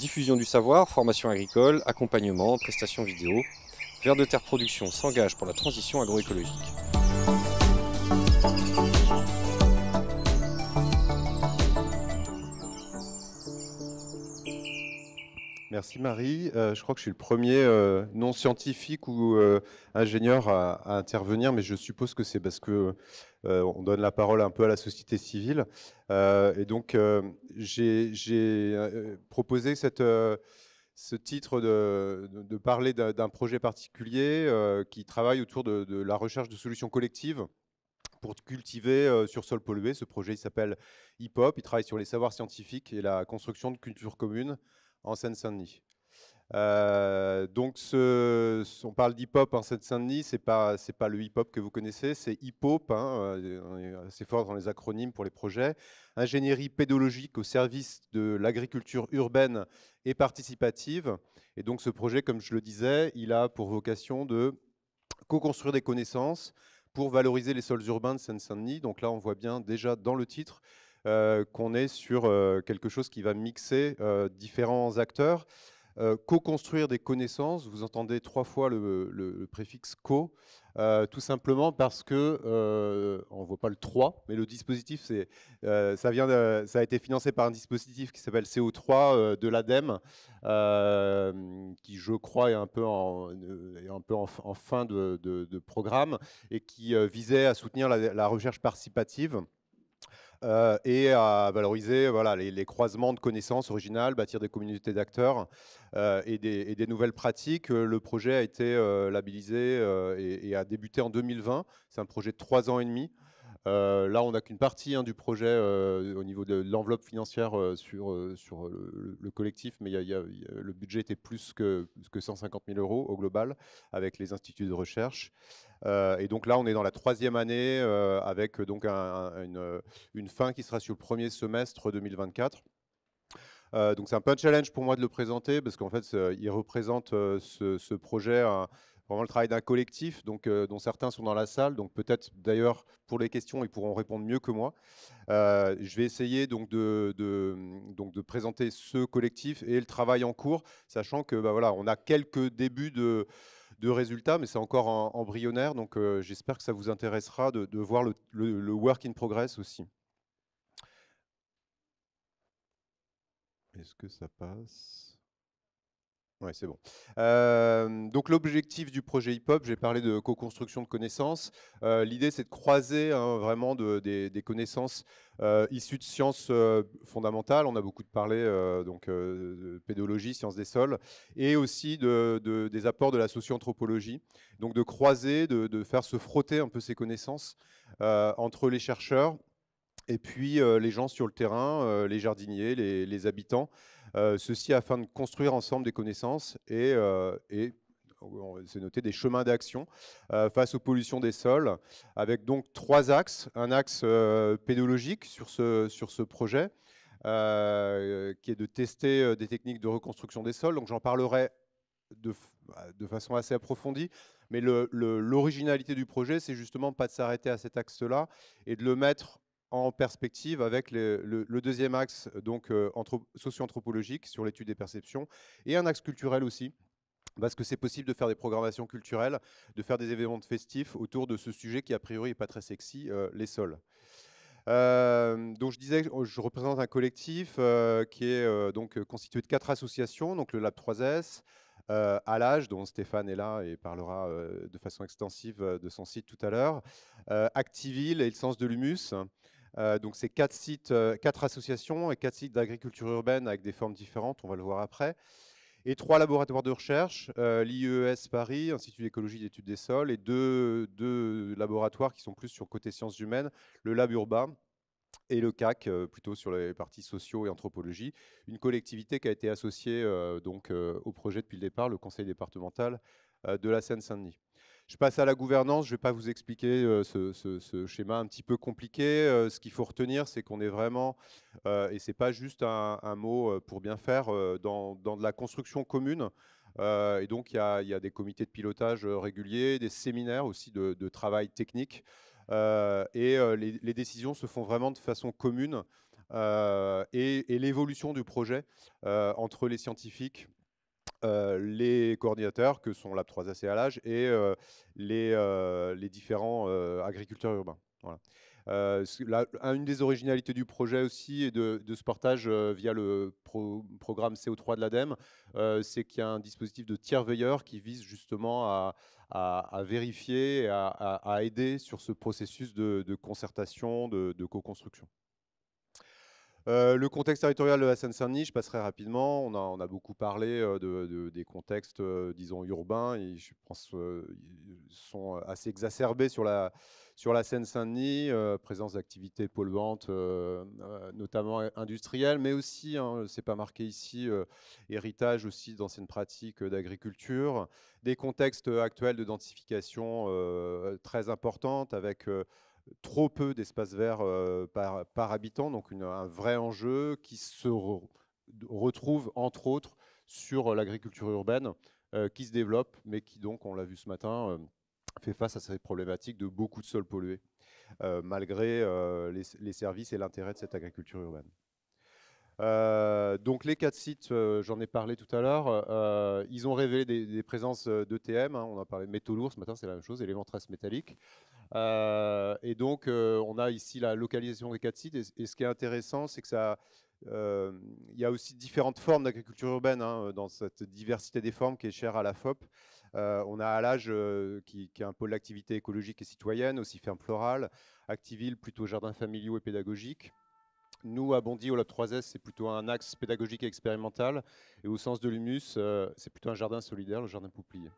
Diffusion du savoir, formation agricole, accompagnement, prestations vidéo. Vers de Terre Production s'engage pour la transition agroécologique. Merci Marie. Euh, je crois que je suis le premier euh, non scientifique ou euh, ingénieur à, intervenir, mais je suppose que c'est parce que on donne la parole un peu à la société civile. et donc j'ai proposé ce titre de, parler d'un projet particulier qui travaille autour de, de, la recherche de solutions collectives pour cultiver sur sol pollué. Ce projet s'appelle HIPOP. Il travaille sur les savoirs scientifiques et la construction de cultures communes en Seine-Saint-Denis. Euh, donc, ce, on parle dhip en Seine-Saint-Denis, c'est pas c'est pas le hip-hop que vous connaissez, c'est hip-hop. Hein, euh, fort dans les acronymes pour les projets. Ingénierie pédologique au service de l'agriculture urbaine et participative. Et donc, ce projet, comme je le disais, il a pour vocation de co-construire des connaissances pour valoriser les sols urbains de Seine-Saint-Denis. Donc là, on voit bien déjà dans le titre euh, qu'on est sur euh, quelque chose qui va mixer euh, différents acteurs. co-construire des connaissances, vous entendez trois fois le, préfixe co, tout simplement parce que, on ne voit pas le 3, mais le dispositif, ça, vient a été financé par un dispositif qui s'appelle CO3 de l'ADEME, qui je crois est un peu en, fin de, programme et qui visait à soutenir la recherche participative. Euh, et à valoriser les, croisements de connaissances originales, bâtir des communautés d'acteurs euh, et, des, nouvelles pratiques. Euh, le projet a été labellisé et, a débuté en 2020. C'est un projet de trois ans et demi. Euh, là, on n'a qu'une partie hein, du projet euh, au niveau de l'enveloppe financière euh, sur, le, collectif, mais le budget était plus que, que 150 000 euros au global avec les instituts de recherche. et donc là, on est dans la troisième année avec donc une, fin qui sera sur le premier semestre 2024. donc c'est un peu un challenge pour moi de le présenter parce qu'en fait, il représente ce, projet le travail d'un collectif, donc, euh, dont certains sont dans la salle. Donc peut-être d'ailleurs pour les questions, ils pourront répondre mieux que moi. Euh, je vais essayer donc de, présenter ce collectif et le travail en cours, sachant que bah, voilà, on a quelques débuts de, résultats, mais c'est encore embryonnaire. Donc euh, j'espère que ça vous intéressera de, voir le, work in progress aussi. Est-ce que ça passe oui, c'est bon. Euh, donc l'objectif du projet hip-hop, j'ai parlé de co-construction de connaissances. Euh, l'idée, c'est de croiser hein, vraiment des, connaissances euh, issues de sciences fondamentales. On a beaucoup de parlé donc de pédologie, sciences des sols, et aussi de, des apports de la socio-anthropologie. Donc de croiser, de, faire se frotter un peu ces connaissances entre les chercheurs et puis les gens sur le terrain, les jardiniers, les, les habitants. Euh, ceci afin de construire ensemble des connaissances et, c'est euh, noté des chemins d'action euh, face aux pollutions des sols, avec donc trois axes. Un axe pédologique sur ce, sur ce projet, qui est de tester des techniques de reconstruction des sols. Donc j'en parlerai de, bah, de, façon assez approfondie. Mais l'originalité du projet, c'est justement pas de s'arrêter à cet axe-là et de le mettre en perspective avec le, deuxième axe euh, donc euh, socio-anthropologique sur l'étude des perceptions et un axe culturel aussi parce que c'est possible de faire des programmations culturelles, de faire des événements festifs autour de ce sujet qui a priori n'est pas très sexy, euh, les sols. donc je disais, oh, je représente un collectif qui est donc constitué de quatre associations, donc le Lab 3S, euh, dont Stéphane est là et parlera de façon extensive de son site tout à l'heure, Activille et le sens de l'humus, euh, donc c'est quatre sites, euh, quatre associations et quatre sites d'agriculture urbaine avec des formes différentes, on va le voir après. Et trois laboratoires de recherche, euh, l'IES Paris, Institut d'écologie et d'études des sols, et deux, laboratoires qui sont plus sur côté sciences humaines, le Lab Urbain et le CAC, plutôt sur les parties sociaux et anthropologie. Une collectivité qui a été associée donc, au projet depuis le départ, le conseil départemental de la Seine-Saint-Denis. Je passe à la gouvernance. Je ne vais pas vous expliquer euh, ce, schéma un petit peu compliqué. Euh, ce qu'il faut retenir, c'est qu'on est vraiment, euh, et ce n'est pas juste un, mot pour bien faire, dans, de la construction commune. et donc, il y, a, des comités de pilotage réguliers, des séminaires aussi de, travail technique. et les, décisions se font vraiment de façon commune et, et l'évolution du projet entre les scientifiques, euh, les coordinateurs que sont lap 3 ac et l'âge euh, les, euh, les, différents agriculteurs urbains. Voilà. une des originalités du projet aussi et de, ce partage via le programme CO3 de l'ADEME, c'est qu'il y a un dispositif de tiers veilleurs qui vise justement à, à, vérifier à, à, aider sur ce processus de, concertation, de co-construction. Euh, le contexte territorial de la Seine-Saint-Denis, je passerai rapidement. On a, beaucoup parlé euh, de, des contextes, euh, disons, urbains. Et je pense ils sont assez exacerbés sur la, sur la Seine-Saint-Denis. présence d'activités polluantes, notamment industrielles, mais aussi, hein, c'est pas marqué ici, héritage aussi d'anciennes pratiques d'agriculture. Des contextes actuels de densification très importantes avec trop peu d'espaces verts euh, par, habitant, donc un vrai enjeu qui se retrouve entre autres sur euh, l'agriculture urbaine euh, qui se développe, mais qui donc, on l'a vu ce matin, fait face à ces problématiques de beaucoup de sols pollués, malgré les, services et l'intérêt de cette agriculture urbaine. donc les quatre sites, j'en ai parlé tout à l'heure, ils ont révélé des, présences d'ETM, hein, on a parlé de métaux lourds ce matin, c'est la même chose, éléments traces métalliques. Euh, et donc, euh, on a ici la localisation des quatre sites. Et, ce qui est intéressant, c'est que ça, euh, il y a aussi différentes formes d'agriculture urbaine hein, dans cette diversité des formes qui est chère à la FOP. on a Alage qui, qui, est un pôle d'activité écologique et citoyenne, aussi ferme florale. Activille, plutôt jardin familiaux et pédagogique Nous, à Bondy, au Lab 3S, c'est plutôt un axe pédagogique et expérimental. Et au sens de l'humus, c'est plutôt un jardin solidaire, le jardin Pouplier.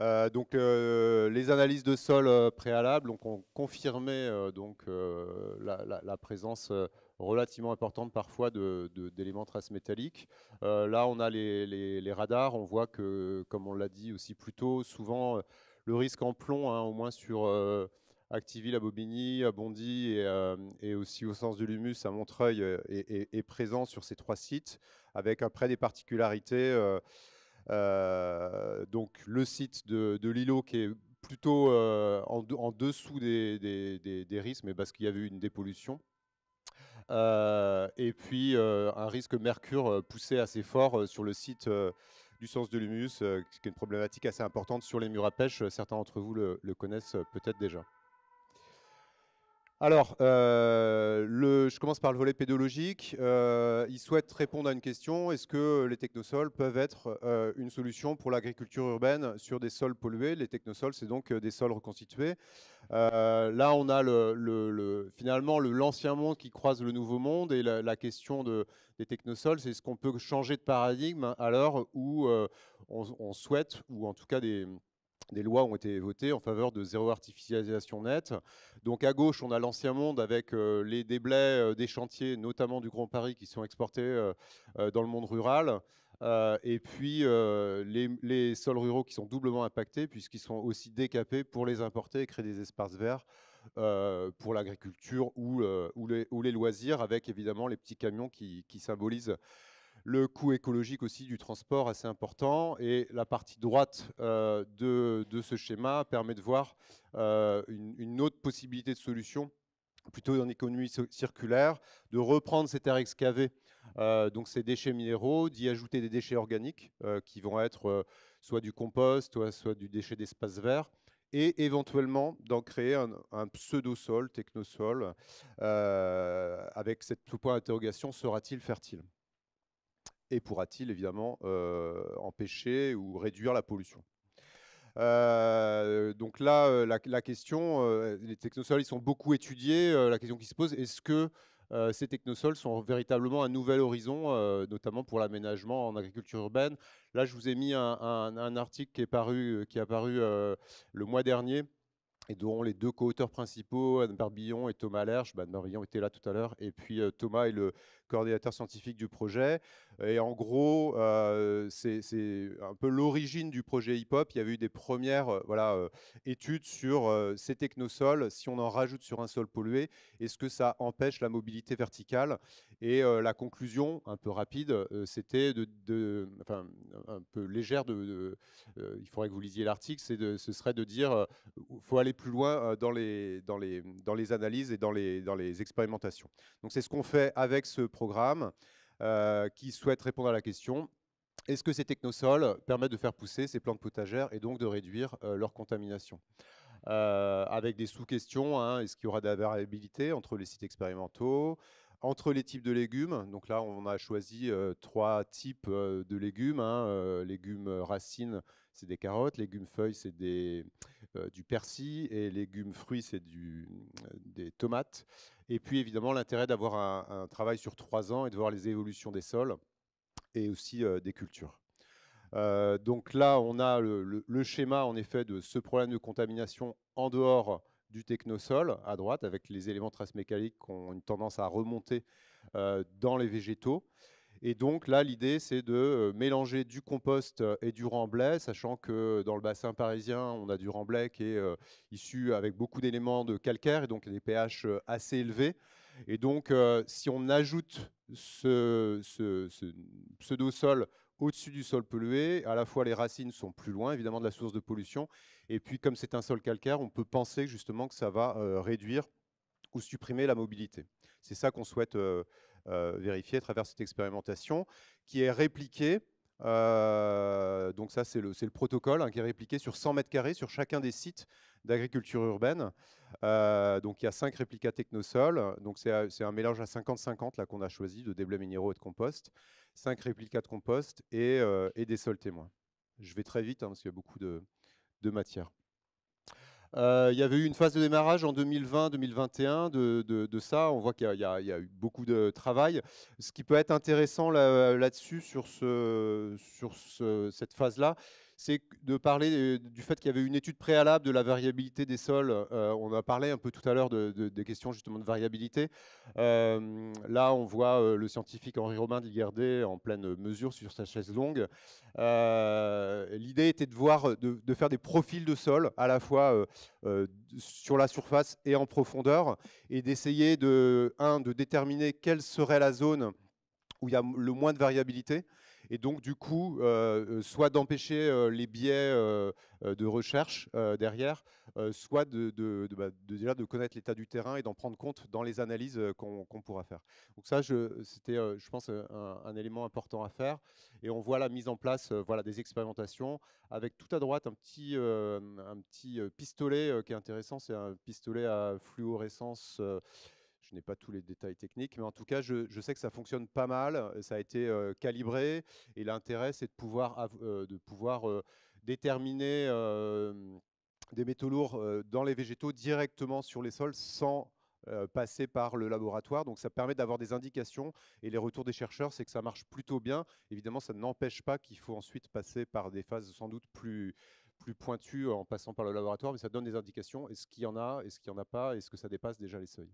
Euh, donc euh, les analyses de sol euh, préalables ont confirmé donc, la, présence relativement importante parfois d'éléments de, traces métalliques. là, on a les, radars, on voit que, comme on l'a dit aussi plus tôt, souvent le risque en plomb, hein, au moins sur Activille à Bobigny, à Bondy et, aussi au sens de l'humus à Montreuil, est, est, présent sur ces trois sites, avec après des particularités. Euh, donc le site de, l'îlot qui est plutôt euh, en, en, dessous des, des, risques, mais parce qu'il y avait eu une dépollution. Euh, et puis un risque mercure poussé assez fort sur le site du sens de l'humus, qui est une problématique assez importante sur les murs à pêche. Certains d'entre vous le connaissent peut-être déjà. Alors, euh, le, je commence par le volet pédologique. Euh, il souhaite répondre à une question. Est-ce que les technosols peuvent être euh, une solution pour l'agriculture urbaine sur des sols pollués Les technosols, c'est donc euh, des sols reconstitués. là, on a finalement l'ancien monde qui croise le nouveau monde. Et la, question des technosols, c'est est-ce qu'on peut changer de paradigme hein, alors l'heure où on souhaite, ou en tout cas des des lois ont été votées en faveur de zéro artificialisation nette. Donc à gauche, on a l'ancien monde avec euh, les déblais euh, des chantiers, notamment du Grand Paris, qui sont exportés euh, dans le monde rural. et puis les, sols ruraux qui sont doublement impactés puisqu'ils sont aussi décapés pour les importer et créer des espaces verts pour l'agriculture ou, les, loisirs avec évidemment les petits camions qui symbolisent le coût écologique aussi du transport assez important. Et la partie droite euh, de, ce schéma permet de voir euh, une, autre possibilité de solution plutôt dans l'économie circulaire, de reprendre ces terres excavées, euh, donc ces déchets minéraux, d'y ajouter des déchets organiques qui vont être soit du compost, soit, du déchet d'espace vert, et éventuellement d'en créer un, pseudo-sol, technosol, avec cette point d'interrogation, sera-t-il fertile et pourra-t-il évidemment euh, empêcher ou réduire la pollution euh, donc là, euh, la, question, les technosols, ils sont beaucoup étudiés. la question qui se pose, est-ce que ces technosols sont véritablement un nouvel horizon, notamment pour l'aménagement en agriculture urbaine Là, je vous ai mis un, article qui est paru, qui est apparu le mois dernier et dont les deux co-auteurs principaux, Anne Barbillon et Thomas Lerche, bah, Anne Barbillon était là tout à l'heure, et puis Thomas est le coordinateur scientifique du projet. Et en gros, euh, c'est un peu l'origine du projet hip-hop. Il y avait eu des premières euh, voilà, euh, études sur ces technosols. Si on en rajoute sur un sol pollué, est-ce que ça empêche la mobilité verticale Et la conclusion, un peu rapide, c'était de, enfin, un peu légère, de, il faudrait que vous lisiez l'article, ce serait de dire faut aller plus loin dans, les, dans, les, dans les analyses et dans les, dans les expérimentations. Donc c'est ce qu'on fait avec ce projet programme euh, qui souhaite répondre à la question est-ce que ces technosols permettent de faire pousser ces plantes potagères et donc de réduire euh, leur contamination euh, Avec des sous-questions, hein, est-ce qu'il y aura de la variabilité entre les sites expérimentaux entre les types de légumes, donc là on a choisi trois types de légumes. Hein, légumes racines, c'est des carottes, légumes feuilles, c'est des, euh, du persil et légumes, fruits, c'est euh, des tomates. Et puis évidemment l'intérêt d'avoir un, travail sur trois ans et de voir les évolutions des sols et aussi euh, des cultures. donc là, on a le, schéma en effet de ce problème de contamination en dehors du technosol à droite, avec les éléments traces mécaniques qui ont une tendance à remonter dans les végétaux. Et donc là, l'idée, c'est de euh, mélanger du compost euh, et du remblai, sachant que euh, dans le bassin parisien, on a du remblai qui est issu avec beaucoup d'éléments de calcaire et donc des pH assez élevés. Et donc, si on ajoute ce, pseudo-sol au-dessus du sol pollué, à la fois les racines sont plus loin, évidemment, de la source de pollution. Et puis, comme c'est un sol calcaire, on peut penser justement que ça va réduire ou supprimer la mobilité. C'est ça qu'on souhaite euh, vérifier à travers cette expérimentation qui est répliquée euh, donc ça, c'est le, protocole hein, qui est répliqué sur 100 mètres carrés sur chacun des sites d'agriculture urbaine. Euh, donc il y a 5 réplicas technosol. Donc c'est un mélange à 50-50 là qu'on a choisi de déblais minéraux et de compost. 5 réplicas de compost et, des sols témoins. Je vais très vite hein, parce qu'il y a beaucoup de, de matière. Euh, il y avait eu une phase de démarrage en 2020-2021 de, ça. On voit qu'il y, a eu beaucoup de travail. Ce qui peut être intéressant là-dessus sur, cette phase-là, c'est de parler euh, du fait qu'il y avait une étude préalable de la variabilité des sols. Euh, on a parlé un peu tout à l'heure des questions justement de variabilité. Euh, là, on voit le scientifique Henri Robin garder en pleine mesure sur sa chaise longue. L'idée était de voir, de, faire des profils de sol à la fois sur la surface et en profondeur, et d'essayer de, un, de déterminer quelle serait la zone où il y a le moins de variabilité, et donc du coup, euh, euh, soit d'empêcher euh, les biais de recherche derrière, soit de, de, bah, de, déjà de connaître l'état du terrain et d'en prendre compte dans les analyses qu'on pourra faire. Donc ça, c'était, je pense, un, un, élément important à faire. Et on voit la mise en place voilà, des expérimentations avec tout à droite un petit, un petit pistolet qui est intéressant, c'est un pistolet à fluorescence je n'ai pas tous les détails techniques, mais en tout cas, je, sais que ça fonctionne pas mal, euh, ça a été euh, calibré, et l'intérêt, c'est de pouvoir, euh, déterminer des métaux lourds dans les végétaux directement sur les sols sans passer par le laboratoire. Donc ça permet d'avoir des indications, et les retours des chercheurs, c'est que ça marche plutôt bien. Évidemment, ça n'empêche pas qu'il faut ensuite passer par des phases sans doute plus, pointues en passant par le laboratoire, mais ça donne des indications. Est-ce qu'il y en a Est-ce qu'il n'y en a pas Est-ce que ça dépasse déjà les seuils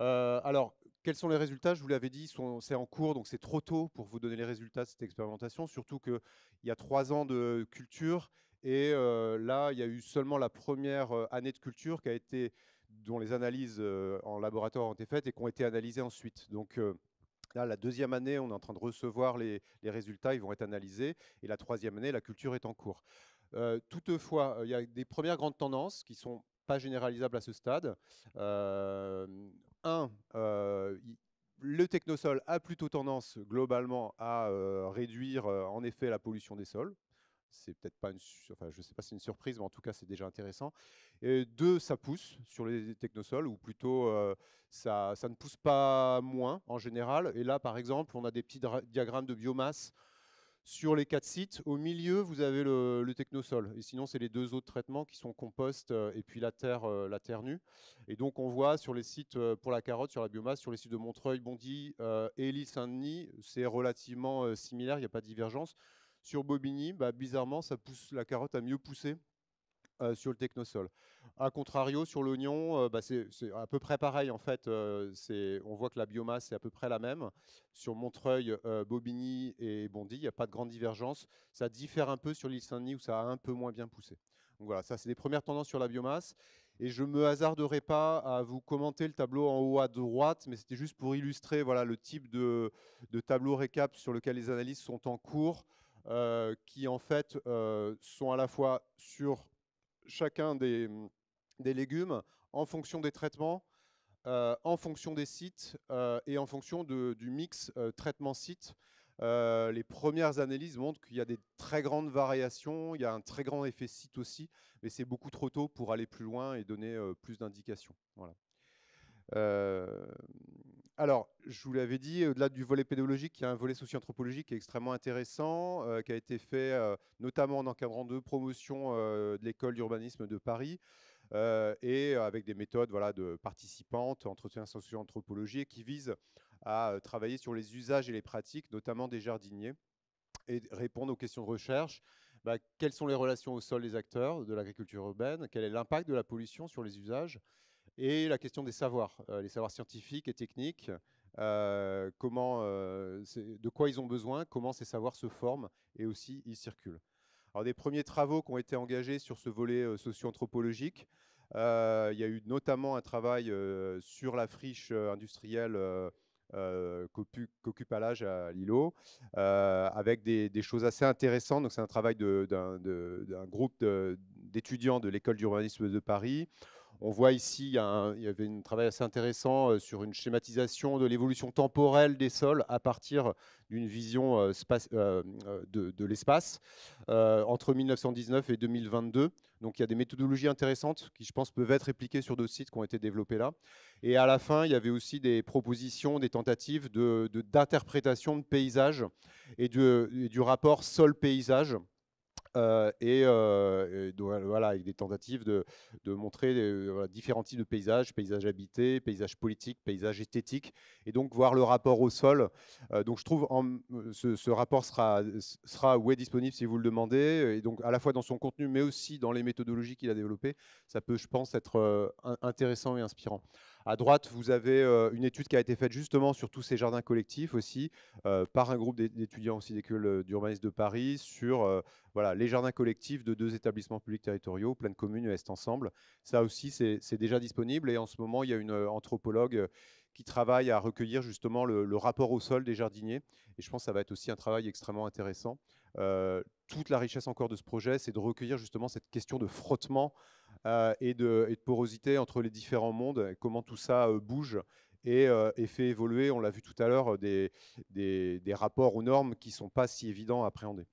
euh, alors, quels sont les résultats Je vous l'avais dit, c'est en cours, donc c'est trop tôt pour vous donner les résultats de cette expérimentation, surtout qu'il y a trois ans de culture, et euh, là, il y a eu seulement la première euh, année de culture qui a été, dont les analyses en laboratoire ont été faites et qui ont été analysées ensuite. Donc, Là, la deuxième année, on est en train de recevoir les, résultats, ils vont être analysés. Et la troisième année, la culture est en cours. toutefois, il y a des premières grandes tendances qui sont pas généralisables à ce stade un, euh, le technosol a plutôt tendance globalement à euh, réduire euh, en effet la pollution des sols c'est peut-être pas une, enfin, je sais pas si c'est une surprise, mais en tout cas, c'est déjà intéressant. Et deux, ça pousse sur les technosols, ou plutôt, ça, ne pousse pas moins en général. Et là, par exemple, on a des petits diagrammes de biomasse sur les quatre sites, au milieu, vous avez le, technosol. Et sinon, c'est les deux autres traitements qui sont compost euh, et puis la terre, euh, la terre nue. Et donc, on voit sur les sites euh, pour la carotte, sur la biomasse, sur les sites de Montreuil, Bondy et Lille-Saint-Denis, c'est relativement similaire, il n'y a pas de divergence. Sur Bobigny, bah, bizarrement, ça pousse la carotte à mieux pousser. Euh, sur le technosol. A contrario, sur l'oignon, euh, bah, c'est à peu près pareil. En fait, euh, on voit que la biomasse est à peu près la même. Sur Montreuil, Bobigny et Bondy, il n'y a pas de grande divergence. Ça diffère un peu sur l'île Saint-Denis où ça a un peu moins bien poussé. Donc voilà, ça, c'est les premières tendances sur la biomasse. Et je ne me hasarderai pas à vous commenter le tableau en haut à droite, mais c'était juste pour illustrer voilà, le type de, tableau récap sur lequel les analyses sont en cours. qui en fait sont à la fois sur chacun mmh, des, légumes en fonction des traitements, euh, en fonction des sites euh, et en fonction du mix euh, traitement-site. les premières analyses montrent qu'il y a des très grandes variations, il y a un très grand effet site aussi, mais c'est beaucoup trop tôt pour aller plus loin et donner plus d'indications. Voilà alors, je vous l'avais dit, au-delà du volet pédologique, il y a un volet socio-anthropologique qui est extrêmement intéressant, euh, qui a été fait euh, notamment en encadrant deux promotions euh, de l'école d'urbanisme de Paris, et avec des méthodes voilà, de participantes, entretiens socio anthropologiques qui visent à travailler sur les usages et les pratiques, notamment des jardiniers, et répondre aux questions de recherche. Bah, quelles sont les relations au sol des acteurs de l'agriculture urbaine Quel est l'impact de la pollution sur les usages et la question des savoirs, euh, les savoirs scientifiques et techniques, euh, comment, euh, de quoi ils ont besoin, comment ces savoirs se forment et aussi ils circulent. Alors des premiers travaux qui ont été engagés sur ce volet socio-anthropologique, il y a eu notamment un travail sur la friche industrielle qu'occupe Alage à Lilo, avec des, choses assez intéressantes. Donc c'est un travail d'un groupe d'étudiants de, de l'école d'urbanisme de Paris. On voit ici, il y, avait un travail assez intéressant euh, sur une schématisation de l'évolution temporelle des sols à partir d'une vision euh, euh, de, l'espace entre 1919 et 2022. Donc il y a des méthodologies intéressantes qui, je pense, peuvent être répliquées sur d'autres sites qui ont été développés là. Et à la fin, il y avait aussi des propositions, des tentatives d'interprétation de, paysages et du rapport sol-paysage euh, et, euh, euh, voilà, avec des tentatives de, montrer différents types de paysages, paysages habités, paysages politiques, paysages esthétiques, et donc voir le rapport au sol. donc je trouve en, ce, rapport sera, sera est disponible si vous le demandez, et donc à la fois dans son contenu, mais aussi dans les méthodologies qu'il a développées. Ça peut, je pense, être intéressant et inspirant. À droite, vous avez euh, une étude qui a été faite justement sur tous ces jardins collectifs aussi euh, par un groupe d'étudiants aussi des euh, d'urbanisme de Paris sur voilà, les jardins collectifs de deux établissements publics territoriaux, pleine commune, Est Ensemble. Ça aussi, c'est déjà disponible et en ce moment, il y a une anthropologue qui travaille à recueillir justement le, rapport au sol des jardiniers. Et je pense que ça va être aussi un travail extrêmement intéressant. toute la richesse encore de ce projet, c'est de recueillir justement cette question de frottement euh, et de, porosité entre les différents mondes, comment tout ça euh, bouge euh, et, fait évoluer, on l'a vu tout à l'heure, des, rapports aux normes qui ne sont pas si évidents à appréhender.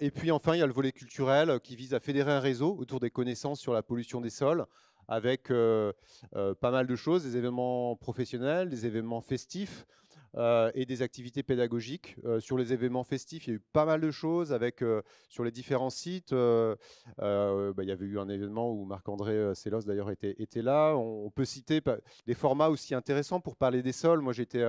et puis enfin, il y a le volet culturel qui vise à fédérer un réseau autour des connaissances sur la pollution des sols, avec pas mal de choses, des événements professionnels, des événements festifs, euh, et des activités pédagogiques. Euh, sur les événements festifs, il y a eu pas mal de choses avec, euh, sur les différents sites. Bah, il y avait eu un événement où Marc-André Sélos d'ailleurs était, là. On, on peut citer des formats aussi intéressants pour parler des sols. Moi, j'étais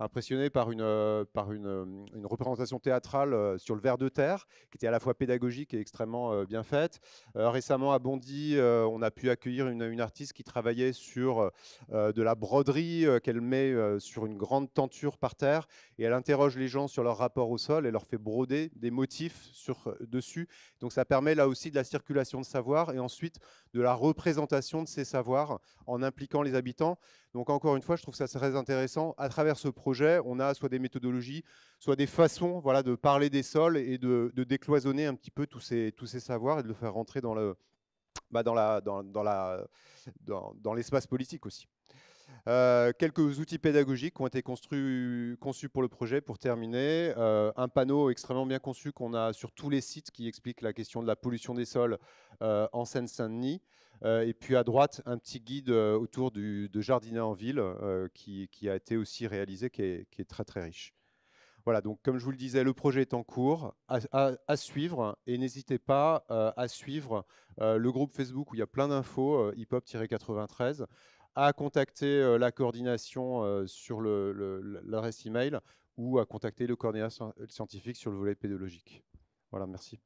impressionné par une, euh, par euh, une, représentation théâtrale euh, sur le verre de terre, qui était à la fois pédagogique et extrêmement bien faite. récemment, à Bondy, on a pu accueillir une, artiste qui travaillait sur de la broderie qu'elle met sur une grande tenture par terre, et elle interroge les gens sur leur rapport au sol, et leur fait broder des motifs sur, dessus. Donc ça permet là aussi de la circulation de savoir, et ensuite de la représentation de ces savoirs en impliquant les habitants. Donc encore une fois, je trouve ça très intéressant à travers ce projet on a soit des méthodologies, soit des façons voilà, de parler des sols et de, décloisonner un petit peu tous ces, savoirs et de le faire rentrer dans bah, l'espace politique aussi. Euh, quelques outils pédagogiques ont été construits, conçus pour le projet pour terminer. Euh, un panneau extrêmement bien conçu qu'on a sur tous les sites qui explique la question de la pollution des sols euh, en Seine-Saint-Denis. et puis à droite, un petit guide autour du, de jardiner en ville qui, a été aussi réalisé, qui est, qui est, très très riche. Voilà, donc comme je vous le disais, le projet est en cours, à, à suivre, et n'hésitez pas à suivre le groupe Facebook où il y a plein d'infos, hip-hop-93 à contacter euh, la coordination euh, sur l'adresse email ou à contacter le coordinateur scientifique sur le volet pédologique. Voilà, merci.